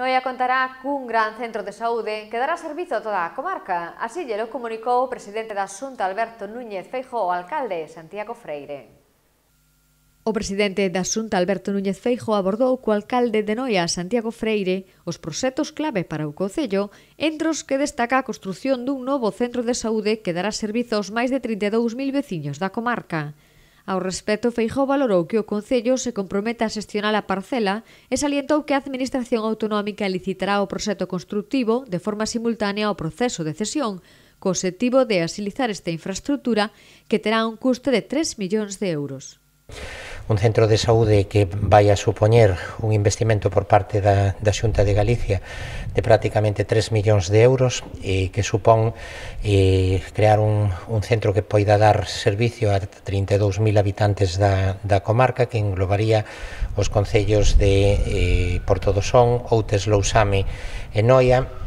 Noia contará cun gran centro de saúde que dará servizo a toda a comarca. Así lle lo comunicou o presidente da Xunta Alberto Núñez Feijo ao alcalde Santiago Freire. O presidente da Xunta Alberto Núñez Feijo abordou co alcalde de Noia, Santiago Freire, os proxectos clave para o Concello, entre os que destaca a construción dun novo centro de saúde que dará servizo aos máis de 32.000 veciños da comarca. Ao respecto, Feijó valorou que o Concello se comprometa a xestionar a parcela e salientou que a Administración Autonómica licitará o proxecto constructivo de forma simultánea ao proceso de cesión, co objetivo de asilizar esta infraestructura que terá un custe de 3 millóns de euros un centro de saúde que vai a supoñer un investimento por parte da, da Xunta de Galicia de prácticamente 3 millóns de euros e que supón e, eh, crear un, un centro que poida dar servicio a 32.000 habitantes da, da comarca que englobaría os concellos de eh, Porto do Son, Outes, Lousame e Noia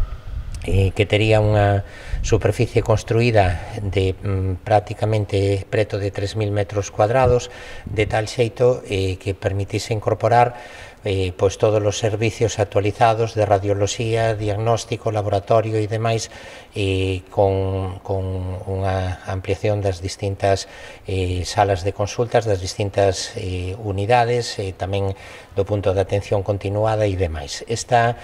eh, que tería unha superficie construída de mm, prácticamente preto de 3.000 metros cuadrados, de tal xeito eh, que permitise incorporar eh, pois todos os servicios actualizados de radioloxía, diagnóstico, laboratorio e demais e eh, con, con unha ampliación das distintas eh, salas de consultas, das distintas eh, unidades e eh, tamén do punto de atención continuada e demais. Esta,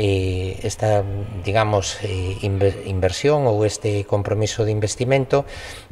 eh, esta digamos, eh, inversión ou este compromiso de investimento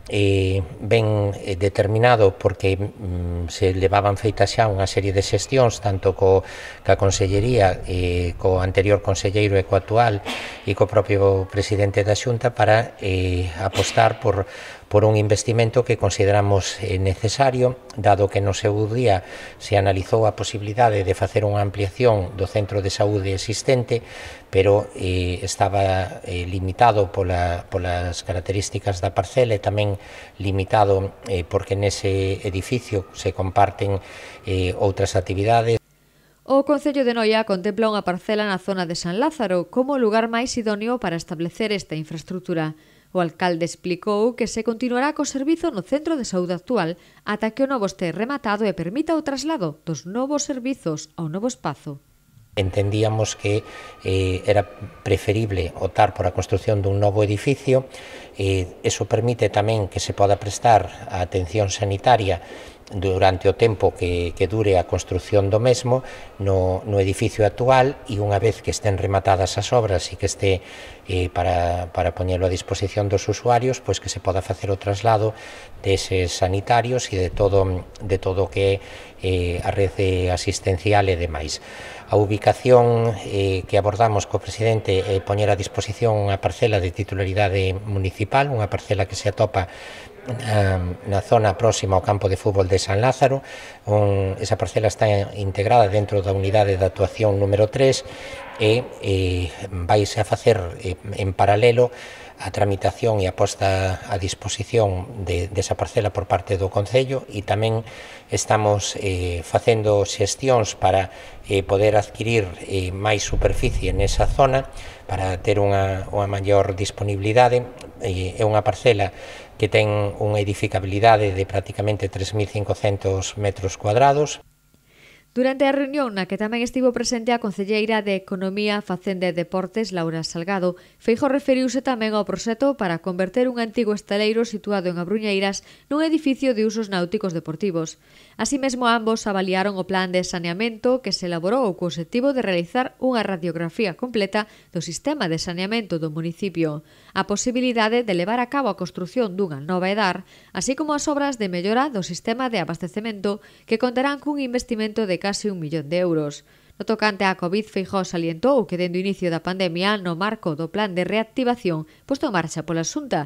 eh, ben eh, determinado porque mm, se levaban feitas xa unha serie de xestións tanto co ca Consellería eh, co anterior Conselleiro e co actual e co propio Presidente da Xunta para eh, apostar por por un investimento que consideramos eh, necesario, dado que no seu día se analizou a posibilidade de facer unha ampliación do centro de saúde existente, pero eh, estaba eh, limitado pola, polas características da parcela e tamén tamén limitado eh, porque nese edificio se comparten eh, outras actividades. O Concello de Noia contempla unha parcela na zona de San Lázaro como o lugar máis idóneo para establecer esta infraestructura. O alcalde explicou que se continuará co servizo no centro de saúde actual ata que o novo este rematado e permita o traslado dos novos servizos ao novo espazo. Entendíamos que eh, era preferible optar por a construción dun novo edificio, eh, eso permite tamén que se poda prestar a atención sanitaria durante o tempo que, que dure a construción do mesmo no, no edificio actual e unha vez que estén rematadas as obras e que este eh, para, para poñelo a disposición dos usuarios pois que se poda facer o traslado deses sanitarios e de todo de todo que eh, a rede asistencial e demais. A ubicación eh, que abordamos co presidente é eh, poñer a disposición unha parcela de titularidade municipal, unha parcela que se atopa na zona próxima ao campo de fútbol de San Lázaro. Un, esa parcela está integrada dentro da unidade de actuación número 3 e eh, vaise a facer eh, en paralelo a tramitación e a posta a disposición de, desa parcela por parte do Concello e tamén estamos eh, facendo xestións para eh, poder adquirir eh, máis superficie nesa zona para ter unha, unha maior disponibilidade eh, é unha parcela que ten unha edificabilidade de prácticamente 3.500 metros cuadrados Durante a reunión na que tamén estivo presente a Concelleira de Economía, Facenda e Deportes, Laura Salgado, Feijo referiuse tamén ao proxecto para converter un antigo estaleiro situado en Abruñeiras nun edificio de usos náuticos deportivos. Así mesmo ambos avaliaron o plan de saneamento que se elaborou co objetivo de realizar unha radiografía completa do sistema de saneamento do municipio, a posibilidade de levar a cabo a construción dunha nova edar, así como as obras de mellora do sistema de abastecemento que contarán cun investimento de case un millón de euros. No tocante a COVID, Feijó salientou que dende o inicio da pandemia, no marco do plan de reactivación posto en marcha pola Xunta,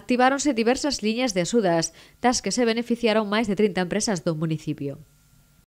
activáronse diversas liñas de axudas, das que se beneficiaron máis de 30 empresas do municipio.